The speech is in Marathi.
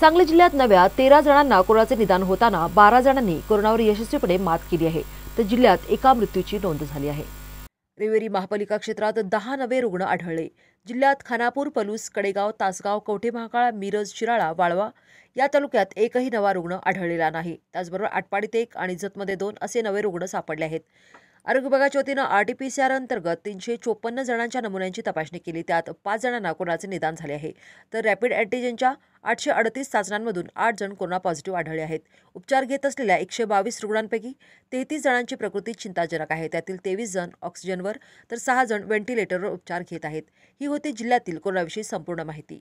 सांगली जिल्ह्यात नव्या तेरा जणांना कोरोनाचे निदान होताना बारा जणांनी कोरोनावर यशस्वीपणे मात केली आहे तर जिल्ह्यात एका मृत्यूची नोंद झाली आहे रेवेरी महापालिका क्षेत्रात दहा नवे रुग्ण आढळले जिल्ह्यात खानापूर पलूस कडेगाव तासगाव कवठे महाकाळ मिरज शिराळा वाळवा या तालुक्यात एकही नवा रुग्ण आढळलेला नाही त्याचबरोबर आटपाडीत एक आणि जतमध्ये दोन असे नवे रुग्ण सापडले आहेत आरोग्य विभागाच्या वतीनं आरटीपीसीआर अंतर्गत तीनशे चोपन्न जणांच्या नमुन्यांची तपासणी केली त्यात पाच जणांना कोरोनाचे निदान झाले आहे तर रॅपिड अँटीजेनच्या आठशे अडतीस चाचण्यांमधून आठ जण कोरोना पॉझिटिव्ह आढळले आहेत उपचार घेत असलेल्या एकशे बावीस रुग्णांपैकी तेहतीस जणांची प्रकृती चिंताजनक आहे त्यातील तेवीस जण ऑक्सिजनवर तर सहा जण व्हेंटिलेटरवर उपचार घेत आहेत ही होती जिल्ह्यातील कोरोनाविषयी संपूर्ण माहिती